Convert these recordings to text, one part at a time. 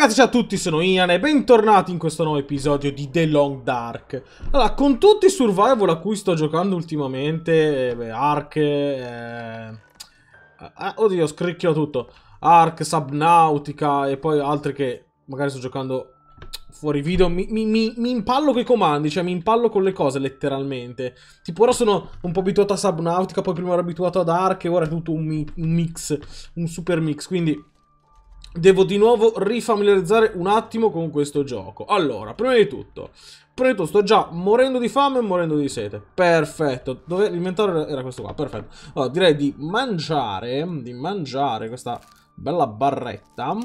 ragazzi, ciao a tutti, sono Ian e bentornati in questo nuovo episodio di The Long Dark. Allora, con tutti i survival a cui sto giocando ultimamente, eh, beh, Ark, eh, eh... eh oddio, scricchio tutto, Ark, Subnautica e poi altri che magari sto giocando fuori video, mi, mi, mi, mi impallo con i comandi, cioè mi impallo con le cose letteralmente. Tipo ora sono un po' abituato a Subnautica, poi prima ero abituato ad Ark e ora è tutto un, mi un mix, un super mix, quindi devo di nuovo rifamiliarizzare un attimo con questo gioco. Allora, prima di tutto, prima di tutto sto già morendo di fame e morendo di sete. Perfetto, dove l'inventario era questo qua, perfetto. Allora, direi di mangiare, di mangiare questa bella barretta.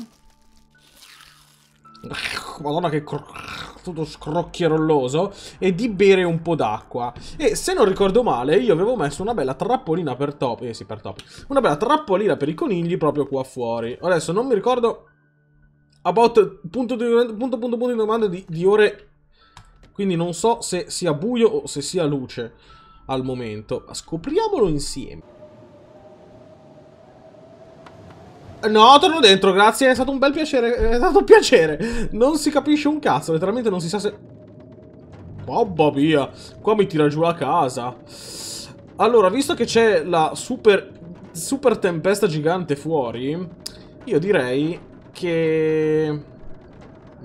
Madonna che tutto scrocchierolloso e di bere un po' d'acqua. E se non ricordo male, io avevo messo una bella trappolina per top, eh sì, per top, una bella trappolina per i conigli proprio qua fuori. Adesso non mi ricordo about punto di, punto, punto, punto di domanda di, di ore, quindi non so se sia buio o se sia luce al momento. Ma Scopriamolo insieme. No, torno dentro, grazie, è stato un bel piacere, è stato un piacere. Non si capisce un cazzo, letteralmente non si sa se... Mamma mia, qua mi tira giù la casa. Allora, visto che c'è la super, super tempesta gigante fuori, io direi che...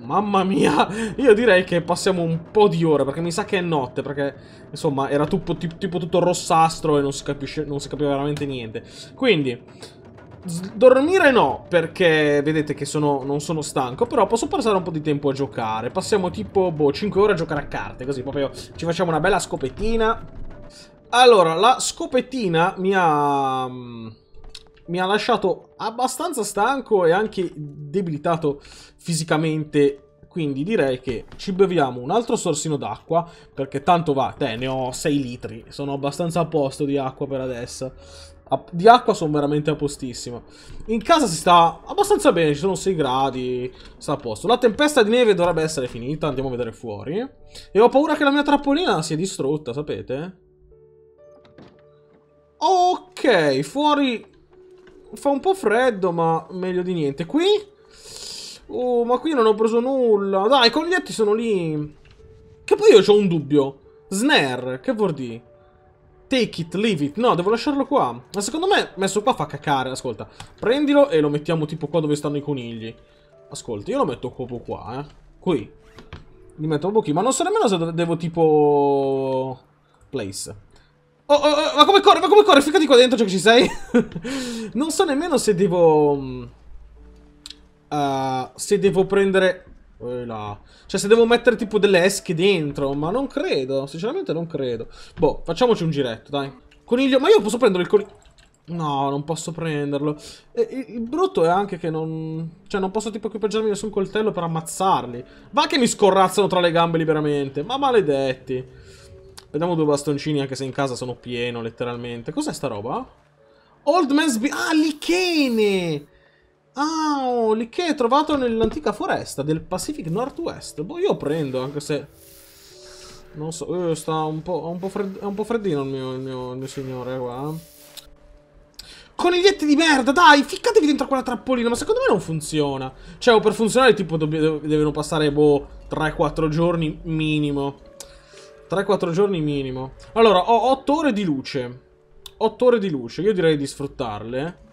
Mamma mia, io direi che passiamo un po' di ore, perché mi sa che è notte, perché insomma era tipo, tipo tutto rossastro e non si, capisce, non si capiva veramente niente. Quindi dormire no, perché vedete che sono, non sono stanco, però posso passare un po' di tempo a giocare. Passiamo tipo, boh, 5 ore a giocare a carte, così proprio ci facciamo una bella scopettina. Allora, la scopettina mi ha... Mm, mi ha lasciato abbastanza stanco e anche debilitato fisicamente quindi direi che ci beviamo un altro sorsino d'acqua, perché tanto va, te ne ho 6 litri, sono abbastanza a posto di acqua per adesso di acqua sono veramente a postissimo. In casa si sta abbastanza bene, ci sono 6 gradi, sta a posto. La tempesta di neve dovrebbe essere finita, andiamo a vedere fuori. E ho paura che la mia trappolina sia distrutta, sapete? Ok, fuori fa un po' freddo, ma meglio di niente. Qui? Oh, ma qui non ho preso nulla. Dai, i coniglietti sono lì. Che poi io ho un dubbio. Snare, che vuol dire? Take it, leave it. No, devo lasciarlo qua. Ma secondo me messo qua fa cacare. Ascolta, prendilo e lo mettiamo tipo qua dove stanno i conigli. Ascolta, io lo metto proprio qua, eh. Qui. Li metto proprio qui. Ma non so nemmeno se devo tipo... Place. Oh, oh, oh, ma come corre? Ma come corre? Ficati qua dentro, cioè che ci sei. non so nemmeno se devo... Uh, se devo prendere e là. Cioè, se devo mettere tipo delle esche dentro, ma non credo. Sinceramente non credo. Boh, facciamoci un giretto, dai. Coniglio, ma io posso prendere il coniglio? No, non posso prenderlo. E, il brutto è anche che non... Cioè, non posso tipo equipaggiarmi nessun coltello per ammazzarli. Va che mi scorrazzano tra le gambe liberamente. Ma maledetti. Vediamo due bastoncini, anche se in casa sono pieno, letteralmente. Cos'è sta roba? Old Man's... Be ah, lichene! Ah, oh, lì che è trovato nell'antica foresta del Pacific Northwest. Boh, io prendo, anche se... Non so, eh, sta un po', un po fred... è un po' freddino il mio, il mio, il mio signore qua. Coniglietti di merda, dai, ficcatevi dentro quella trappolina, ma secondo me non funziona. Cioè, per funzionare, tipo, devono passare, boh, 3-4 giorni minimo. 3-4 giorni minimo. Allora, ho 8 ore di luce. 8 ore di luce, io direi di sfruttarle.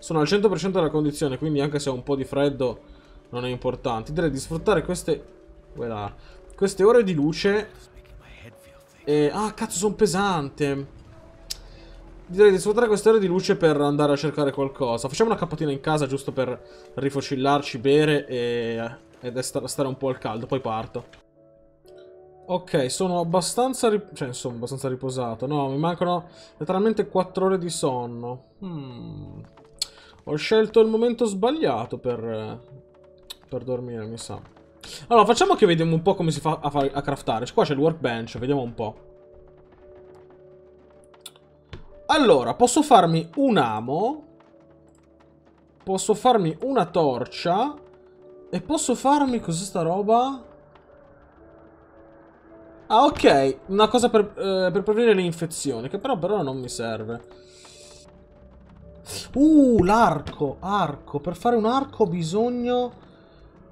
Sono al 100% della condizione, quindi anche se ho un po' di freddo non è importante. Direi di sfruttare queste... Queste ore di luce... E... Ah, cazzo, sono pesante! Direi di sfruttare queste ore di luce per andare a cercare qualcosa. Facciamo una cappatina in casa giusto per rifocillarci, bere e... ed stare un po' al caldo. Poi parto. Ok, sono abbastanza... Rip... Cioè, insomma, abbastanza riposato. No, mi mancano letteralmente 4 ore di sonno. Hmm... Ho scelto il momento sbagliato per, per dormire, mi sa. Allora, facciamo che vediamo un po' come si fa a, fare, a craftare. Qua c'è il workbench, vediamo un po'. Allora, posso farmi un amo. Posso farmi una torcia. E posso farmi... Cos'è sta roba? Ah, ok. Una cosa per, eh, per prevenire le infezioni, che però per ora non mi serve. Uh, l'arco, arco. Per fare un arco ho bisogno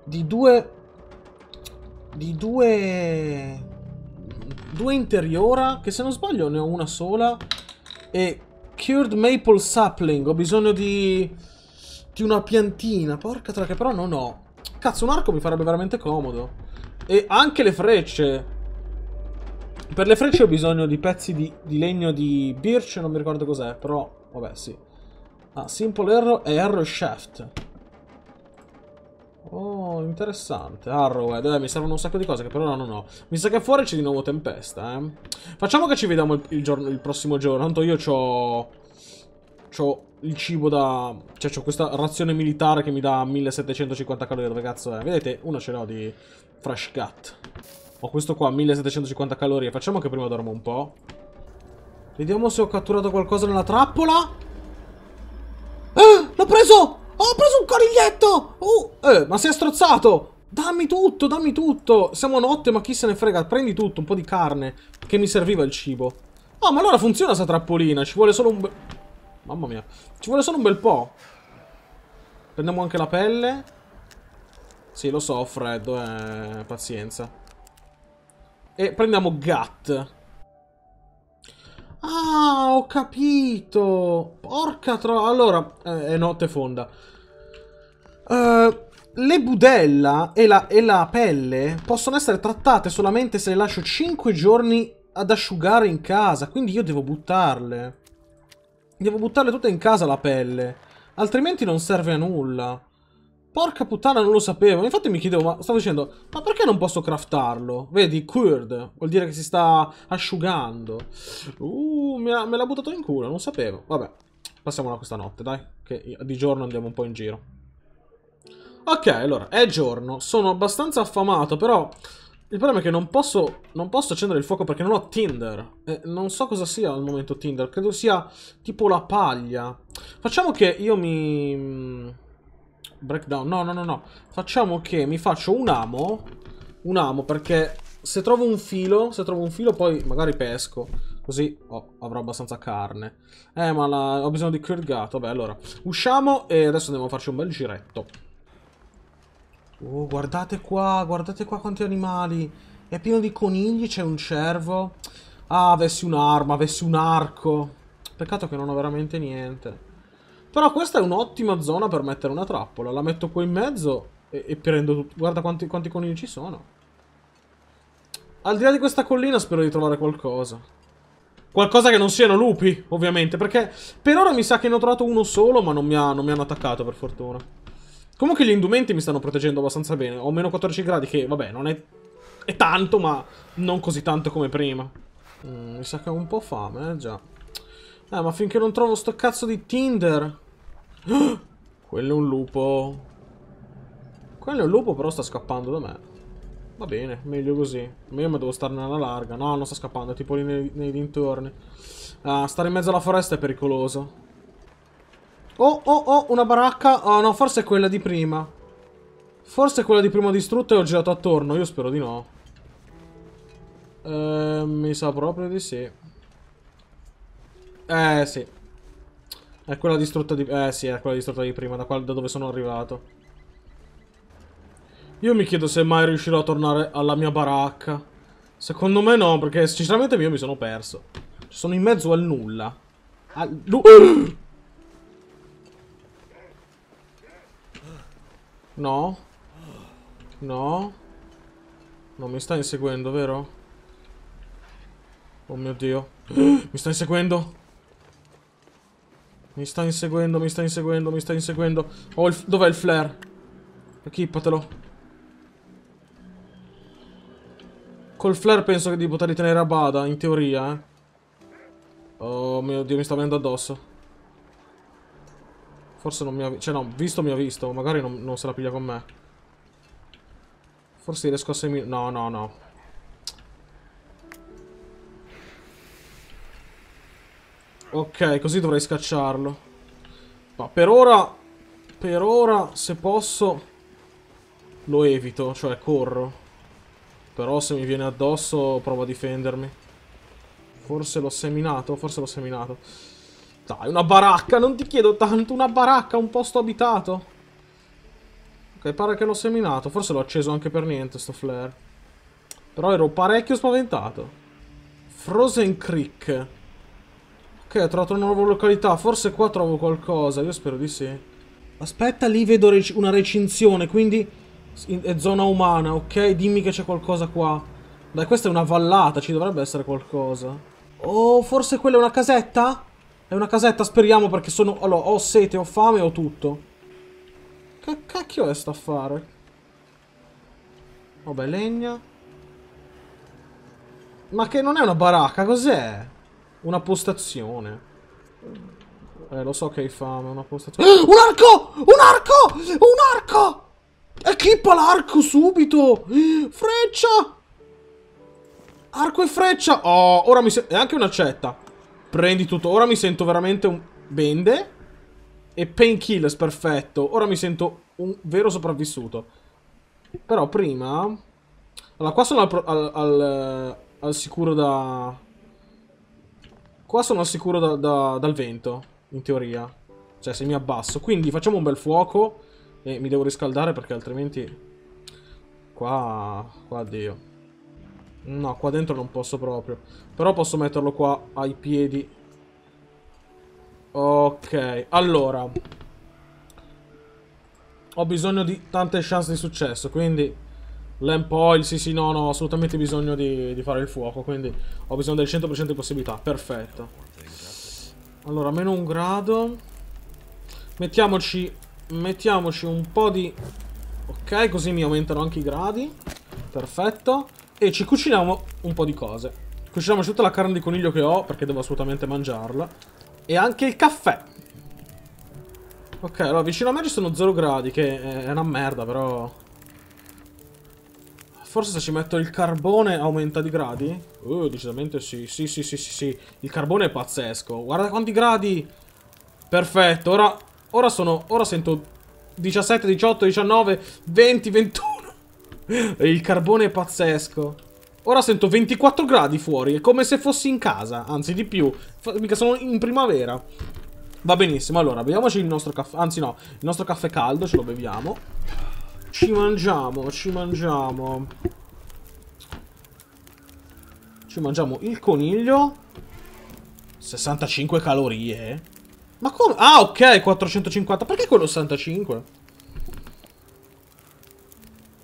di due... Di due... Due interiora, che se non sbaglio ne ho una sola. E Cured Maple Sapling. Ho bisogno di... Di una piantina. Porca tra che però non ho. Cazzo, un arco mi farebbe veramente comodo. E anche le frecce. Per le frecce ho bisogno di pezzi di, di legno di birch, non mi ricordo cos'è, però vabbè sì. Ah, Simple Arrow e Arrow Shaft. Oh, interessante. Arrowhead, eh, mi servono un sacco di cose che per ora non ho. Mi sa che fuori c'è di nuovo tempesta, eh. Facciamo che ci vediamo il, il, giorno, il prossimo giorno. Tanto io ho... C'ho il cibo da... Cioè, ho questa razione militare che mi dà 1750 calorie, dove cazzo è? Vedete, una ce l'ho di fresh gut. Ho questo qua, 1750 calorie. Facciamo che prima dormo un po'. Vediamo se ho catturato qualcosa nella trappola preso! Ho preso un coniglietto! Uh, eh, ma si è strozzato! Dammi tutto, dammi tutto! Siamo notte, ma chi se ne frega? Prendi tutto, un po' di carne, che mi serviva il cibo. Oh, ma allora funziona sta trappolina, ci vuole solo un... Be... Mamma mia, ci vuole solo un bel po'. Prendiamo anche la pelle. Sì, lo so, freddo, eh, pazienza. E prendiamo Gat. Ah, ho capito! Porca tro... Allora, eh, è notte fonda. Uh, le budella e la, e la pelle possono essere trattate solamente se le lascio 5 giorni ad asciugare in casa, quindi io devo buttarle. Devo buttarle tutte in casa la pelle, altrimenti non serve a nulla. Porca puttana, non lo sapevo. Infatti mi chiedevo, ma stavo dicendo, ma perché non posso craftarlo? Vedi, cured, vuol dire che si sta asciugando. Uh, me l'ha buttato in culo, non sapevo. Vabbè, passiamola questa notte, dai, che di giorno andiamo un po' in giro. Ok, allora, è giorno, sono abbastanza affamato, però... Il problema è che non posso, non posso accendere il fuoco perché non ho Tinder. Eh, non so cosa sia al momento Tinder, credo sia tipo la paglia. Facciamo che io mi breakdown. No, no, no, no. Facciamo che mi faccio un amo. Un amo perché se trovo un filo, se trovo un filo poi magari pesco. Così oh, avrò abbastanza carne. Eh, ma la... ho bisogno di curgato. Vabbè, allora. Usciamo e adesso andiamo a farci un bel giretto. Oh, guardate qua, guardate qua quanti animali. È pieno di conigli, c'è un cervo. Ah, avessi un'arma, avessi un arco. Peccato che non ho veramente niente. Però questa è un'ottima zona per mettere una trappola. La metto qua in mezzo e, e prendo tutto. Guarda quanti, quanti conigli ci sono. Al di là di questa collina spero di trovare qualcosa. Qualcosa che non siano lupi, ovviamente. Perché per ora mi sa che ne ho trovato uno solo, ma non mi, ha, non mi hanno attaccato, per fortuna. Comunque gli indumenti mi stanno proteggendo abbastanza bene. Ho meno 14 gradi, che vabbè, non è... È tanto, ma non così tanto come prima. Mm, mi sa che ho un po' fame, eh, già. Ah, ma finché non trovo sto cazzo di Tinder... quello è un lupo. Quello è un lupo, però sta scappando da me. Va bene, meglio così. Io mi devo starne alla larga. No, non sta scappando, è tipo lì nei, nei dintorni. Ah, stare in mezzo alla foresta è pericoloso. Oh, oh, oh, una baracca. Oh, no, forse è quella di prima. Forse è quella di prima distrutta e ho girato attorno. Io spero di no. Eh, mi sa proprio di sì. Eh, sì. È quella distrutta di... Eh, sì, è quella distrutta di prima, da, qua... da dove sono arrivato. Io mi chiedo se mai riuscirò a tornare alla mia baracca. Secondo me no, perché sinceramente io mi sono perso. Sono in mezzo al nulla. Al... no. No. Non mi sta inseguendo, vero? Oh mio Dio. Mi sta inseguendo. Mi sta inseguendo, mi sta inseguendo, mi sta inseguendo. Oh, dov'è il flare? Equipatelo. Col flare penso di poterli tenere a bada, in teoria, eh. Oh mio Dio, mi sta venendo addosso. Forse non mi ha... Cioè no, visto mi ha visto. Magari non, non se la piglia con me. Forse riesco a semi... No, no, no. Ok, così dovrei scacciarlo. Ma per ora... Per ora, se posso... Lo evito, cioè corro. Però se mi viene addosso provo a difendermi. Forse l'ho seminato, forse l'ho seminato. Dai, una baracca, non ti chiedo tanto, una baracca, un posto abitato. Ok, pare che l'ho seminato. Forse l'ho acceso anche per niente, sto flare. Però ero parecchio spaventato. Frozen Creek. Ok, ho trovato una nuova località. Forse qua trovo qualcosa. Io spero di sì. Aspetta, lì vedo rec una recinzione, quindi è zona umana, ok? Dimmi che c'è qualcosa qua. Dai, questa è una vallata, ci dovrebbe essere qualcosa. Oh, forse quella è una casetta? È una casetta, speriamo, perché sono... Allora, ho sete, ho fame, ho tutto. Che cacchio è sta affare? Vabbè, legna. Ma che non è una baracca, cos'è? Una postazione. Eh, lo so che hai fame, una postazione. Un arco! Un arco! Un arco! E Equippa l'arco subito! Freccia! Arco e freccia! Oh, ora mi sento... E anche un'accetta. Prendi tutto. Ora mi sento veramente un... Bende. E painkillers, perfetto. Ora mi sento un vero sopravvissuto. Però prima... Allora, qua sono al, al, al, eh, al sicuro da Qua sono al sicuro da, da, dal vento, in teoria. Cioè, se mi abbasso. Quindi facciamo un bel fuoco. E mi devo riscaldare perché altrimenti... Qua... Qua, Dio. No, qua dentro non posso proprio. Però posso metterlo qua ai piedi. Ok, allora. Ho bisogno di tante chance di successo, quindi... Lamp oil, sì sì no no, ho assolutamente bisogno di, di fare il fuoco, quindi ho bisogno del 100% di possibilità, perfetto. Allora, meno un grado. Mettiamoci, mettiamoci un po' di... Ok, così mi aumentano anche i gradi. Perfetto. E ci cuciniamo un po' di cose. Cuciniamoci tutta la carne di coniglio che ho, perché devo assolutamente mangiarla. E anche il caffè. Ok, allora, vicino a me ci sono 0 gradi, che è una merda, però forse se ci metto il carbone aumenta di gradi? Uh, decisamente sì. Sì, sì, sì, sì, sì. Il carbone è pazzesco. Guarda quanti gradi! Perfetto, ora... Ora sono... Ora sento... 17, 18, 19, 20, 21. il carbone è pazzesco. Ora sento 24 gradi fuori, è come se fossi in casa, anzi di più, mica sono in primavera. Va benissimo, allora, beviamoci il nostro caffè, anzi no, il nostro caffè caldo, ce lo beviamo. Ci mangiamo, ci mangiamo. Ci mangiamo il coniglio. 65 calorie. Ma come? Ah, ok, 450. Perché quello 65?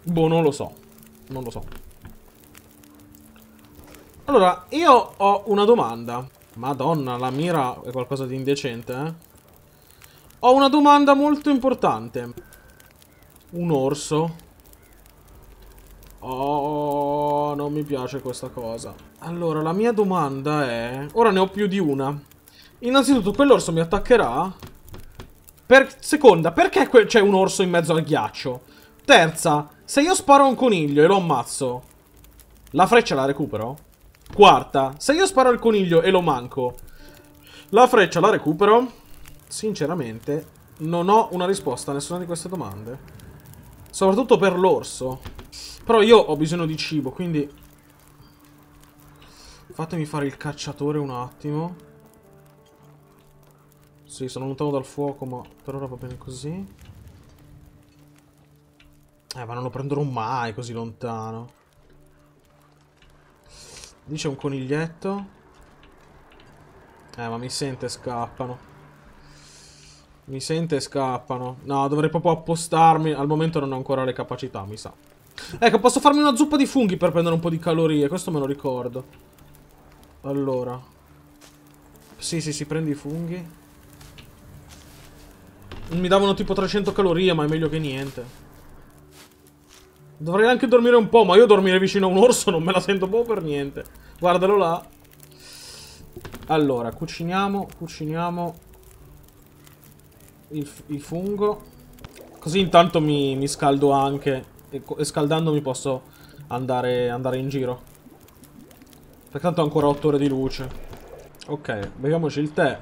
Boh, non lo so. Non lo so. Allora, io ho una domanda. Madonna, la mira è qualcosa di indecente, eh? Ho una domanda molto importante. Un orso? Oh, non mi piace questa cosa. Allora, la mia domanda è... Ora ne ho più di una. Innanzitutto, quell'orso mi attaccherà? Per... Seconda, perché c'è un orso in mezzo al ghiaccio? Terza, se io sparo a un coniglio e lo ammazzo, la freccia la recupero? Quarta, se io sparo al coniglio e lo manco, la freccia la recupero? Sinceramente, non ho una risposta a nessuna di queste domande. Soprattutto per l'orso. Però io ho bisogno di cibo, quindi... Fatemi fare il cacciatore un attimo. Sì, sono lontano dal fuoco, ma per ora va bene così. Eh, ma non lo prenderò mai così lontano. Lì c'è un coniglietto. Eh, ma mi sente, scappano. Mi sente e scappano. No, dovrei proprio appostarmi. Al momento non ho ancora le capacità, mi sa. Ecco, posso farmi una zuppa di funghi per prendere un po' di calorie. Questo me lo ricordo. Allora. Sì, sì, sì, prendi i funghi. Mi davano tipo 300 calorie, ma è meglio che niente. Dovrei anche dormire un po', ma io dormire vicino a un orso non me la sento proprio per niente. Guardalo là. Allora, cuciniamo, cuciniamo il, il fungo. Così intanto mi, mi scaldo anche. E, e, scaldandomi posso andare, andare in giro. Perché tanto ho ancora 8 ore di luce. Ok, beviamoci il tè.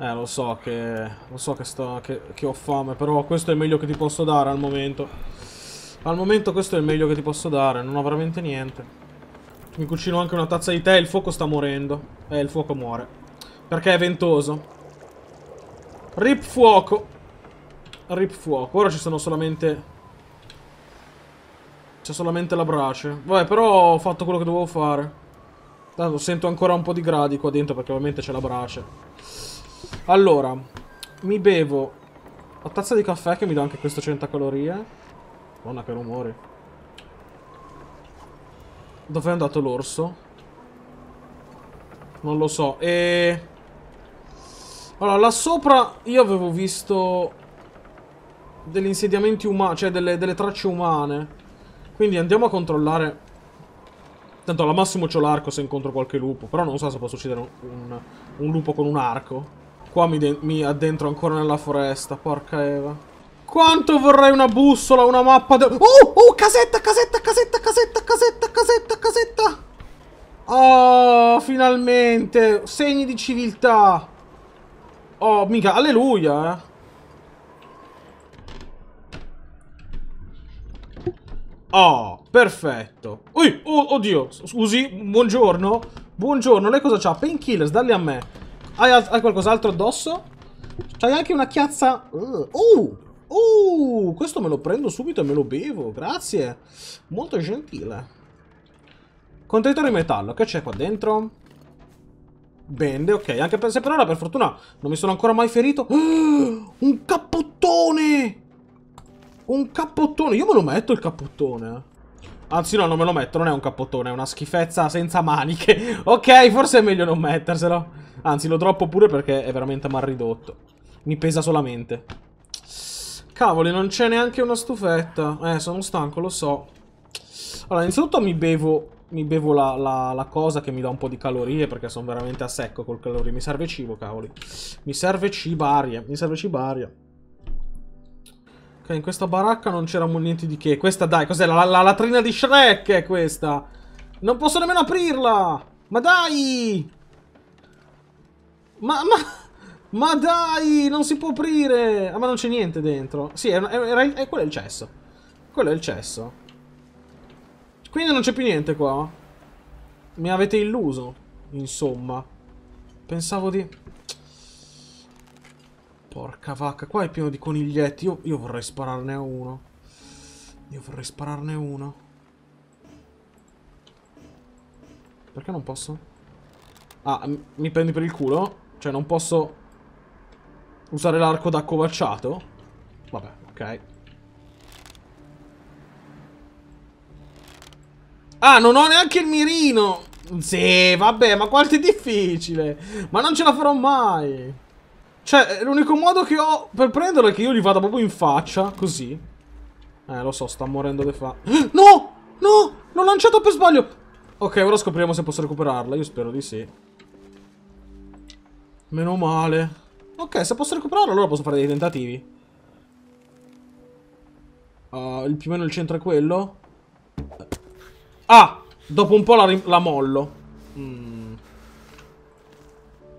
Eh, lo so che... Lo so che, sto, che, che ho fame, però questo è il meglio che ti posso dare al momento. Al momento questo è il meglio che ti posso dare, non ho veramente niente. Mi cucino anche una tazza di tè, il fuoco sta morendo. Eh, il fuoco muore. Perché è ventoso. Rip fuoco. Rip fuoco. Ora ci sono solamente... C'è solamente la brace. Vabbè, però ho fatto quello che dovevo fare. Tanto sento ancora un po' di gradi qua dentro perché ovviamente c'è la brace. Allora, mi bevo la tazza di caffè che mi dà anche questo 100 calorie. Madonna che rumore. Dove è andato l'orso? Non lo so. E... Allora, là sopra io avevo visto degli insediamenti umani, cioè delle, delle tracce umane. Quindi andiamo a controllare. Tanto alla massimo c'ho l'arco se incontro qualche lupo, però non so se posso uccidere un, un, un lupo con un arco. Qua mi, mi addentro ancora nella foresta, porca Eva. Quanto vorrei una bussola, una mappa de... Oh, oh, casetta, casetta, casetta, casetta, casetta, casetta, casetta! Oh, finalmente! Segni di civiltà! Oh, mica, alleluia, eh. Oh, perfetto. Ui, oh, oddio, scusi, buongiorno. Buongiorno, lei cosa c'ha? Painkillers, dalle a me. Hai, hai qualcos'altro addosso? C'hai anche una chiazza... Uh, uh, questo me lo prendo subito e me lo bevo, grazie. Molto gentile. Contenitore di metallo, che c'è qua dentro? Bende, ok. Anche per, se per ora, per fortuna, non mi sono ancora mai ferito. Oh, un cappottone! Un cappottone. Io me lo metto il cappottone. Eh. Anzi no, non me lo metto, non è un cappottone, è una schifezza senza maniche. ok, forse è meglio non metterselo. Anzi, lo droppo pure perché è veramente mal ridotto. Mi pesa solamente. Cavoli, non c'è neanche una stufetta. Eh, sono stanco, lo so. Allora, innanzitutto mi bevo, mi bevo la, la, la, cosa che mi dà un po' di calorie perché sono veramente a secco col calorie. Mi serve cibo, cavoli. Mi serve cibo aria, mi serve cibo aria. Ok, in questa baracca non c'era niente di che. Questa, dai, cos'è? La, la, latrina di Shrek è questa. Non posso nemmeno aprirla. Ma dai! Ma, ma... Ma dai, non si può aprire! Ah, ma non c'è niente dentro. Sì, è, è, è, è quello è il cesso. Quello è il cesso. Quindi non c'è più niente qua. Mi avete illuso, insomma. Pensavo di... Porca vacca, qua è pieno di coniglietti. Io, io vorrei spararne a uno. Io vorrei spararne uno. Perché non posso? Ah, mi prendi per il culo? Cioè, non posso usare l'arco da covacciato? Vabbè, ok. Ah, non ho neanche il mirino. Sì, vabbè, ma quanto è difficile. Ma non ce la farò mai. Cioè, l'unico modo che ho per prenderlo è che io gli vada proprio in faccia, così. Eh, lo so, sta morendo di fa... No! No! L'ho lanciato per sbaglio! Ok, ora scopriamo se posso recuperarla. Io spero di sì. Meno male. Ok, se posso recuperarla, allora posso fare dei tentativi. Uh, più o meno il centro è quello. Ah, dopo un po' la, la mollo. Mm.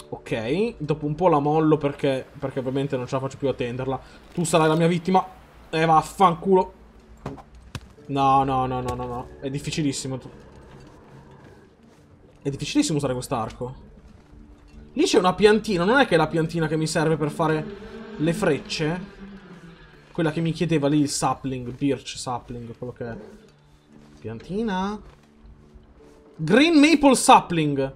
Ok, dopo un po' la mollo perché, perché ovviamente non ce la faccio più a tenderla. Tu sarai la mia vittima. Eh, vaffanculo. No, no, no, no, no, no. È difficilissimo. È difficilissimo usare quest'arco. Lì c'è una piantina, non è che è la piantina che mi serve per fare le frecce? Quella che mi chiedeva lì il sapling, birch sapling, quello che è. Piantina. Green Maple Sapling.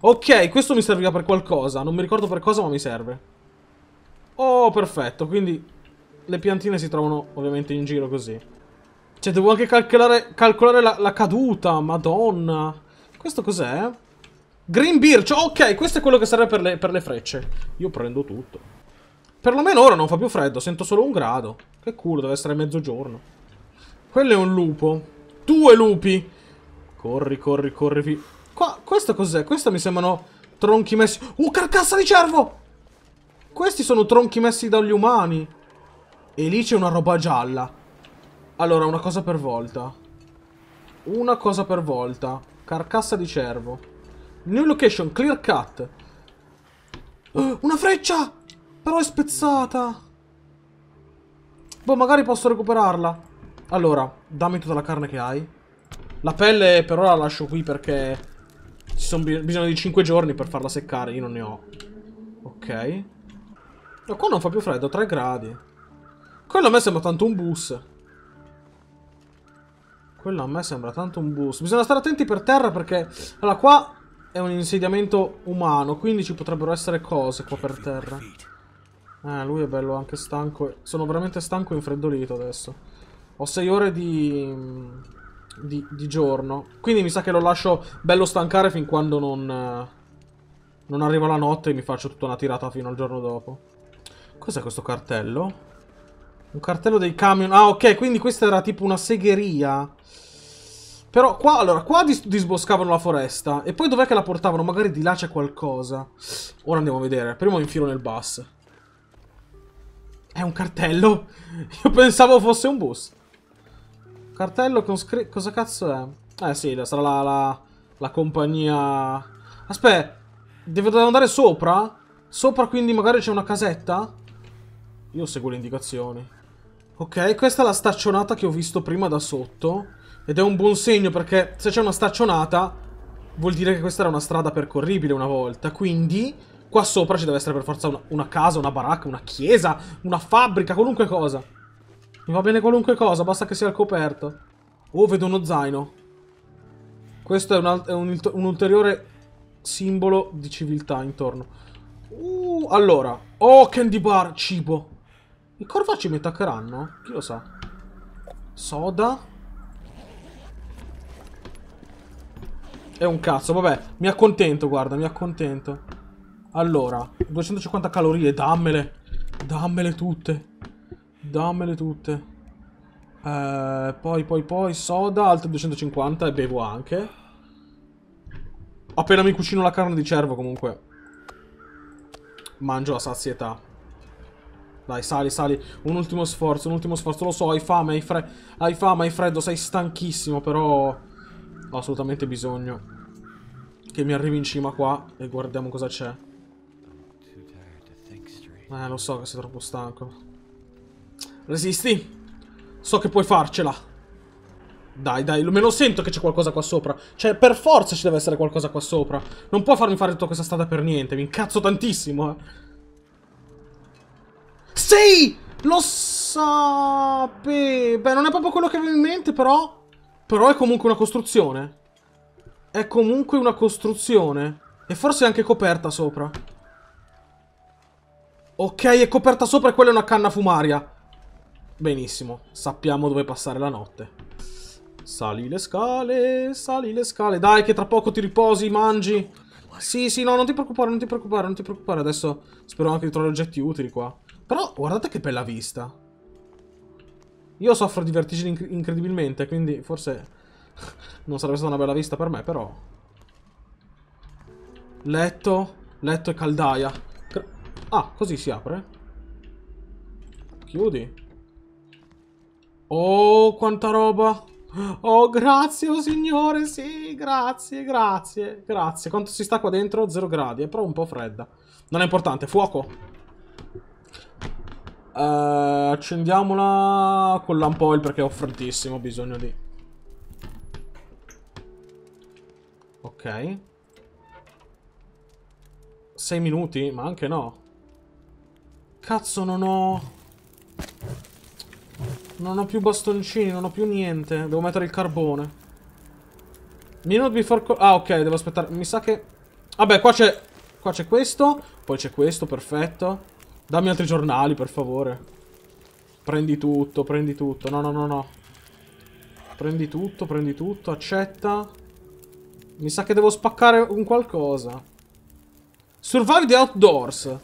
Ok, questo mi serviva per qualcosa. Non mi ricordo per cosa, ma mi serve. Oh, perfetto. Quindi le piantine si trovano ovviamente in giro così. Cioè, devo anche calcolare, calcolare la, la, caduta. Madonna. Questo cos'è? Green Birch. Cioè, ok, questo è quello che serve per le, per le frecce. Io prendo tutto. Perlomeno ora non fa più freddo. Sento solo un grado. Che culo, deve essere mezzogiorno. Quello è un lupo. Due lupi! Corri, corri, corri. Qua, questo cos'è? Questo mi sembrano tronchi messi... Uh, carcassa di cervo! Questi sono tronchi messi dagli umani. E lì c'è una roba gialla. Allora, una cosa per volta. Una cosa per volta. Carcassa di cervo. New location, clear cut. Uh, una freccia! Però è spezzata. Boh, magari posso recuperarla. Allora, dammi tutta la carne che hai. La pelle per ora la lascio qui perché ci sono bisogno di 5 giorni per farla seccare. Io non ne ho. Ok. No, qua non fa più freddo, 3 gradi. Quello a me sembra tanto un bus. Quello a me sembra tanto un bus. Bisogna stare attenti per terra perché... Allora, qua è un insediamento umano, quindi ci potrebbero essere cose qua per terra. Eh, lui è bello anche stanco. Sono veramente stanco e infreddolito adesso. Ho 6 ore di, di, di, giorno. Quindi mi sa che lo lascio bello stancare fin quando non, non arriva la notte e mi faccio tutta una tirata fino al giorno dopo. Cos'è questo cartello? Un cartello dei camion. Ah, ok, quindi questa era tipo una segheria. Però qua, allora, qua dis disboscavano la foresta. E poi dov'è che la portavano? Magari di là c'è qualcosa. Ora andiamo a vedere. Prima mi infilo nel bus. È un cartello? Io pensavo fosse un bus. Cartello con scritto... Cosa cazzo è? Eh sì, sarà la, la, la compagnia... Aspetta, devo andare sopra? Sopra quindi magari c'è una casetta? Io seguo le indicazioni. Ok, questa è la staccionata che ho visto prima da sotto. Ed è un buon segno perché se c'è una staccionata vuol dire che questa era una strada percorribile una volta. Quindi qua sopra ci deve essere per forza una, una casa, una baracca, una chiesa, una fabbrica, qualunque cosa. Mi va bene qualunque cosa, basta che sia al coperto. Oh, vedo uno zaino. Questo è un, è un, un ulteriore simbolo di civiltà intorno. Uh, allora. Oh, candy bar, cibo. I corvacci mi attaccheranno? Chi lo sa? Soda? È un cazzo, vabbè. Mi accontento, guarda, mi accontento. Allora, 250 calorie, dammele. Dammele tutte. Dammele tutte. Eh, poi, poi, poi, soda, altre 250 e bevo anche. Appena mi cucino la carne di cervo, comunque. Mangio a sazietà. Dai, sali, sali. Un ultimo sforzo, un ultimo sforzo. Lo so, hai fame, hai, fre hai fame, hai freddo, sei stanchissimo, però... Ho assolutamente bisogno. Che mi arrivi in cima qua e guardiamo cosa c'è. Eh, lo so che sei troppo stanco. Resisti? So che puoi farcela. Dai, dai, me lo sento che c'è qualcosa qua sopra. Cioè, per forza ci deve essere qualcosa qua sopra. Non può farmi fare tutta questa strada per niente. Mi incazzo tantissimo, eh. Sì! Lo sapevo. Beh, non è proprio quello che avevo in mente, però... Però è comunque una costruzione. È comunque una costruzione. E forse è anche coperta sopra. Ok, è coperta sopra e quella è una canna fumaria. Benissimo, sappiamo dove passare la notte. Sali le scale, sali le scale. Dai che tra poco ti riposi, mangi. Sì, sì, no, non ti preoccupare, non ti preoccupare, non ti preoccupare. Adesso spero anche di trovare oggetti utili qua. Però guardate che bella vista. Io soffro di vertigini inc incredibilmente, quindi forse non sarebbe stata una bella vista per me, però. Letto, letto e caldaia. Ah, così si apre. Chiudi. Oh, quanta roba! Oh, grazie, oh signore, sì, grazie, grazie, grazie. Quanto si sta qua dentro? Zero gradi, è però un po' fredda. Non è importante, fuoco. Eh, accendiamola con l'ampoil perché ho freddissimo, bisogno di... Ok. 6 minuti? Ma anche no. Cazzo, non ho... Non ho più bastoncini, non ho più niente. Devo mettere il carbone. Minute before... Ah, ok, devo aspettare. Mi sa che... Vabbè, qua c'è... Qua c'è questo. Poi c'è questo, perfetto. Dammi altri giornali, per favore. Prendi tutto, prendi tutto. No, no, no, no. Prendi tutto, prendi tutto. Accetta. Mi sa che devo spaccare un qualcosa. Survive the outdoors.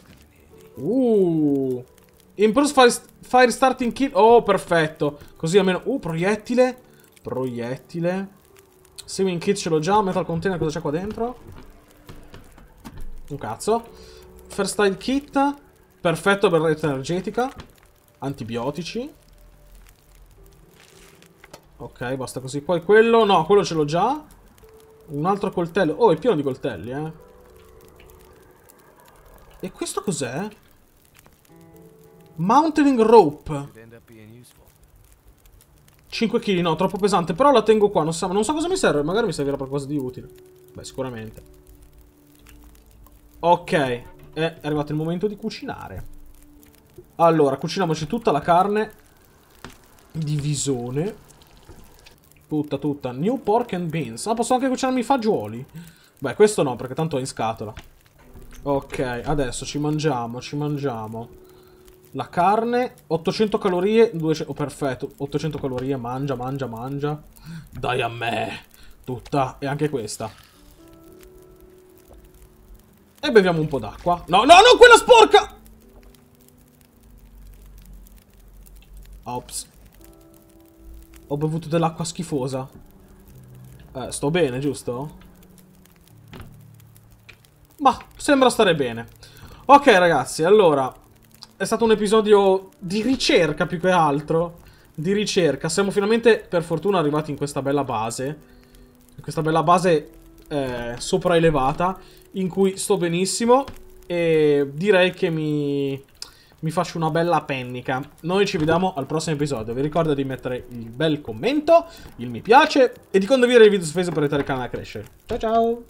Uh... Improves fire, fire starting kill. Oh, perfetto. Così almeno... Uh, proiettile. Proiettile. Sewing kit ce l'ho già. Metal container, cosa c'è qua dentro? Un cazzo. First aid kit. Perfetto per rete energetica. Antibiotici. Ok, basta così. Poi quello... No, quello ce l'ho già. Un altro coltello. Oh, è pieno di coltelli, eh. E questo cos'è? Mountaining Rope 5 kg, no, troppo pesante Però la tengo qua, non so, non so cosa mi serve Magari mi servirà qualcosa di utile Beh, sicuramente Ok, è arrivato il momento di cucinare allora, cuciniamoci tutta la carne di visone. Tutta, tutta. New pork and beans. Ah, posso anche cucinarmi i fagioli. Beh, questo no, perché tanto è in scatola. Ok, adesso ci mangiamo, ci mangiamo. La carne, 800 calorie, 200... Oh, perfetto, 800 calorie, mangia, mangia, mangia. Dai a me! Tutta, e anche questa. E beviamo un po' d'acqua. No, no, no, quella sporca! Ops. Ho bevuto dell'acqua schifosa. Eh, sto bene, giusto? Ma, sembra stare bene. Ok, ragazzi, allora è stato un episodio di ricerca più che altro. Di ricerca. Siamo finalmente, per fortuna, arrivati in questa bella base. In questa bella base eh, sopraelevata, in cui sto benissimo e direi che mi, mi faccio una bella pennica. Noi ci vediamo al prossimo episodio. Vi ricordo di mettere il bel commento, il mi piace e di condividere il video su Facebook per aiutare il canale a crescere. Ciao ciao!